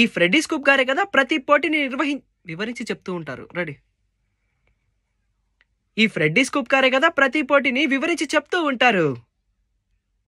ఈ Freddie scoop గారే కదా ప్రతి పోటీని నిర్వహి వివరించి చెప్తూ ఉంటారు రెడీ ఈ ఫ్రెడ్డీ స్కూప్ గారే కదా ప్రతి పోటీని వివరించి చెప్తూ ఉంటారు